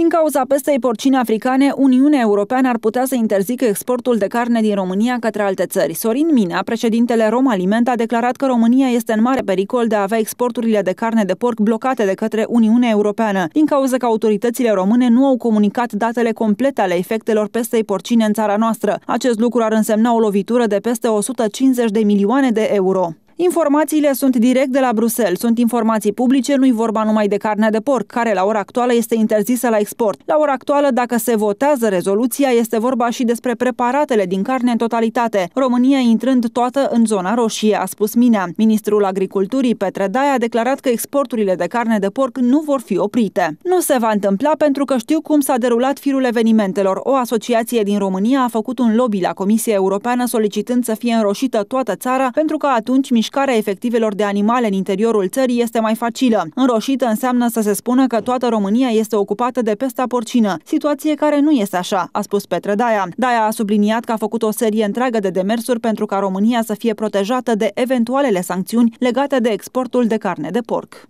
Din cauza pestei porcine africane, Uniunea Europeană ar putea să interzică exportul de carne din România către alte țări. Sorin Mina, președintele Romaliment, a declarat că România este în mare pericol de a avea exporturile de carne de porc blocate de către Uniunea Europeană, din cauza că autoritățile române nu au comunicat datele complete ale efectelor pestei porcine în țara noastră. Acest lucru ar însemna o lovitură de peste 150 de milioane de euro. Informațiile sunt direct de la Bruxelles, sunt informații publice, nu-i vorba numai de carnea de porc, care la ora actuală este interzisă la export. La ora actuală, dacă se votează rezoluția, este vorba și despre preparatele din carne în totalitate, România intrând toată în zona roșie, a spus Minea. Ministrul Agriculturii Petre Daia a declarat că exporturile de carne de porc nu vor fi oprite. Nu se va întâmpla pentru că știu cum s-a derulat firul evenimentelor. O asociație din România a făcut un lobby la Comisia Europeană solicitând să fie înroșită toată țara pentru că atunci mișcarea mișcarea efectivelor de animale în interiorul țării este mai facilă. Înroșită înseamnă să se spună că toată România este ocupată de pesta porcină, situație care nu este așa, a spus Petre Daia. Daia a subliniat că a făcut o serie întreagă de demersuri pentru ca România să fie protejată de eventualele sancțiuni legate de exportul de carne de porc.